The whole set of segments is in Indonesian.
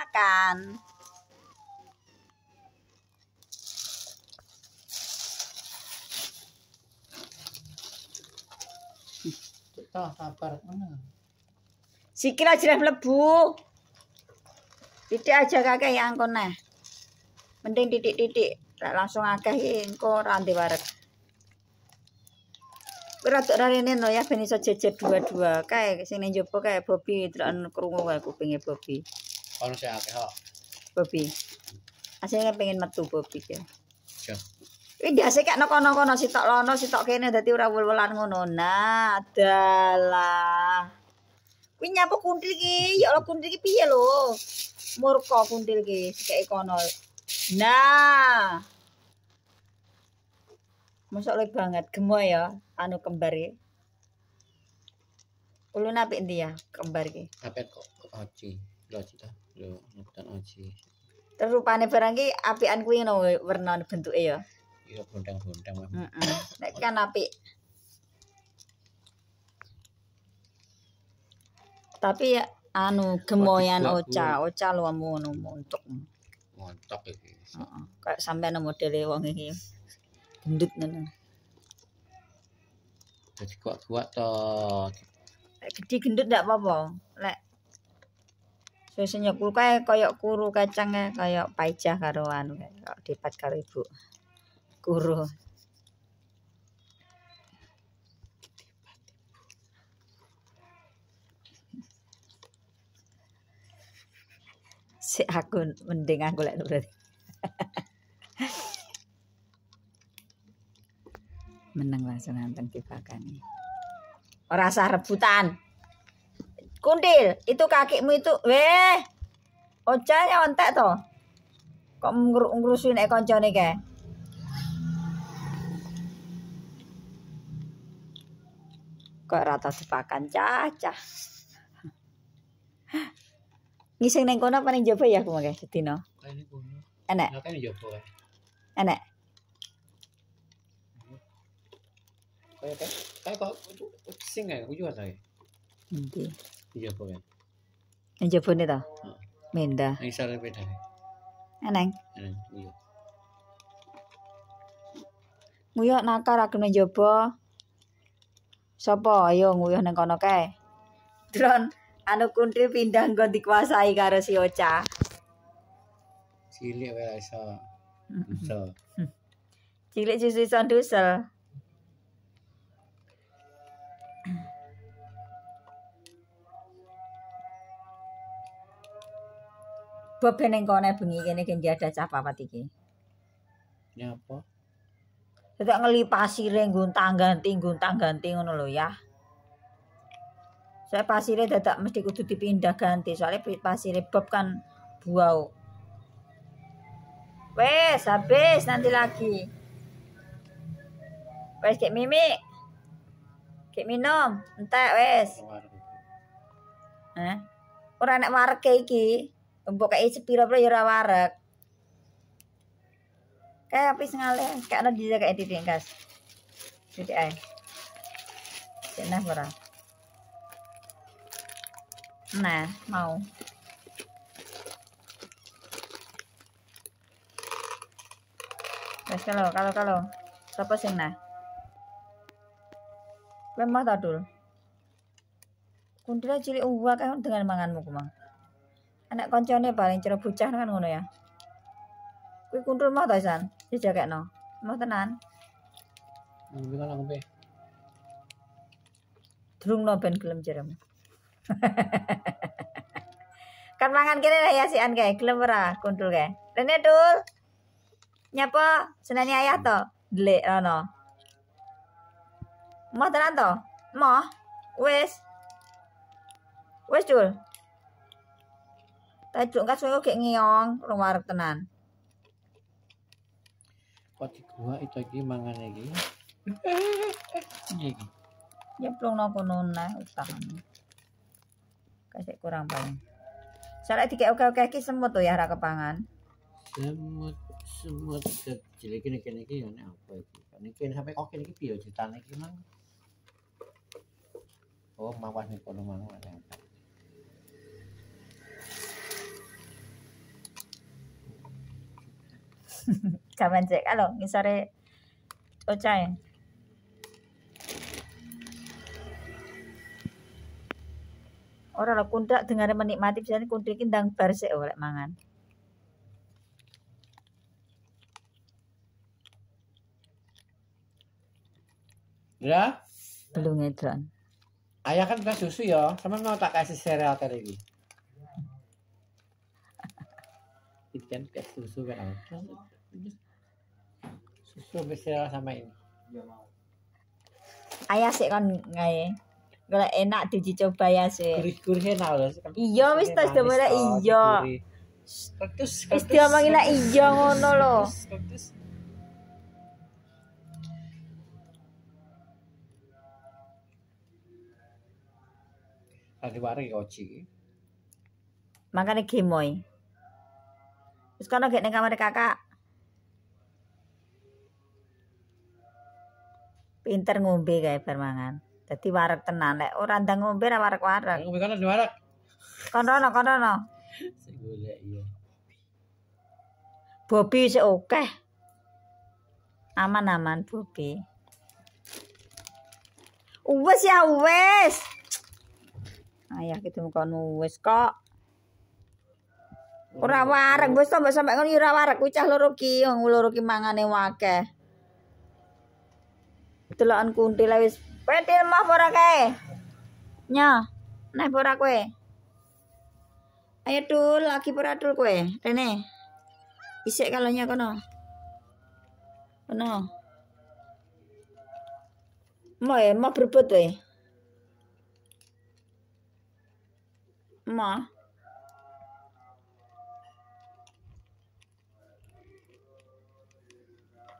makan. Kita sabar Sikil aja mlebu. Titik aja kakek yang ya, kone. Eh. Mending titik-titik langsung akeh ya, engko ra warek. Kuwi rada rene no ya ben iso jejer dua-dua kae sing ning kayak kae Bobi delok krungu kae kupinge Bobi. Ano siya ake ha? Bobi. Asa kan nga pengen metu Bobby ya. Siya. Wih kayak kak konon-konon si tok lono si tok kene udah ura wul wulan ngono nah adalah. Wih nyapa kundil ki? Ya Allah kundil ki piye lo murko kundil ki sikake kono. Nah. Masuk lagi banget gemoy ya anu kembar ya. Ulu napi ndi ya kembar ki? Apa kok. kok haji, lo cita lho nyebutan oji terus rupane barang ki apian kuwi ngono wernane bentuke ya iya bontang-bontang heeh nek kan apik tapi ya anu gemoyan oca oca lu nu montok montok iki heeh kayak sampean modele wong iki gendut ngono jadi kuat-kuat to gede gendut ndak apa-apa lek Susunya ku kayak eh, koyok kuru kacangnya eh, koyok paijah karuan, kayak eh, kok dipat karo ibu. Kuru. Si aku mending aku lek berarti. Menang langsung nanteng dibakani. Ora rebutan. Kuntil, itu kakimu itu. Weh. Ocane ontek toh, Kok ngurusin nek kancane Kok rata sepakan cacah. Ngising neng kono apa neng ya aku makai sedino. Enak. Enak. Kayak kayak kok sing ya, aku Oke. Nanti. Njaba kan. Njabone ta? Heeh. Mindah. Nang isore pedane. Eneng. Eneng, iya. Nguyuh nakar aku nang njaba. Sapa ayo nguyuh nang kono kae. Dron anu kuntil pindah nggo dikuasai karo si Ocha. Cilik wae iso. Iso. Hmm. Cilik justru iso dusel. Bob kau kene bengi kene ki ada cah papat iki. Nyapa? Ya tidak ngelipasi ring guntang ganti guntang ganti ngono lo ya. Saya pasirnya tidak mesti kudu dipindah ganti soalnya pasirnya Bob kan buau. Wes habis nanti lagi. Wes kayak mimik. kayak minum, entah wes. Eh, orang nak warke iki. Tumpuk kayak sepiro pro ya ora Kayak api ngalih, kayak ada dia kayak titik gas. Titik ae. Nah, Nah, mau. Wes kalau kalau kalau sapa sing nah. Kowe mah ta, cili ubah cilik dengan manganmu kumang anak koncone paling cerah bocah kan ngono ya kuwi kuntul mau ta San no, mau tenan ngombe kan ngombe durung no ben gelem jerem kan mangan kene lah ya si an kae gelem ora kuntul kae rene dul nyapa senani ayah to dlek no? mau tenan to mau wes? wes dul tapi kan kas kowe gek ngeong, rong wareg tenan. Kok gua itu iki mangan iki. Iki. Nyeplungno ya, kono nah utang. Kasih kurang paling. Salah tiga oke-oke iki semut tuh ya ra kepangan. Semut semut kecil iki nek iki ya nek apa iki. Nek sampe kok iki piye ceritane iki mang. Oh, mawas nih kalau mang. ada cek, Alo, ngisore ocahe. Ya? Ora lho kundak dengar menikmati Bisa kundak iki ndang bar sik oleh mangan. Ya? Belum ngedron. Ayah kan udah susu ya, sama mau tak kasih sereal tadi ini. Itu kan kasih susu kan susu bisa sama ini ayah sih kan ngai Gula enak diuji coba ya sih. Gurih-gurih enak loh. Kan iya wis tas mulai iya. Kaktus kaktus. Wis lah iya ngono loh Kaktus. Tadi wari oci. Makanya gemoy. Terus kalau gak ning kamar kakak. pinter ngombe kae permangan. mangan. Dadi warek tenan lek ora ndang ngombe ra warek-warek. Ngombe kono no Kono no. rono, kon rono. Bobi sik oke. Aman-aman Bobi. Wes ya wes. Ayah kita muka wes kok. Ora warak ya wis to mbok sampe ngono ora warak, ucah cah loro ki, wong loro ki mangane delokan kuntil wis petil mah ora kae nya neh ora kowe ayo dul lagi ora dul kowe rene isik kalonya kono kono mau ya eh, mau berbuat weh ma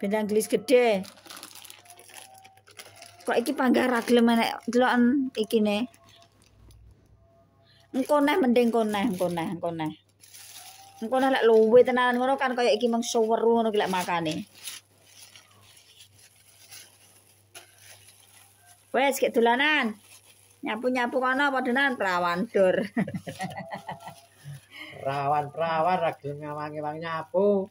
benda gelis gede kok iki panggara gelem enek deloken iki ne engko mending koneh engko neh engko neh engko neh lek luwe tenanan ngono kan kaya iki mung seweru ngono lek makane wes ke dolanan nyapu-nyapu kono apa denan perawan dur perawan-perawan ra gelem ngawangi-wangi nyapu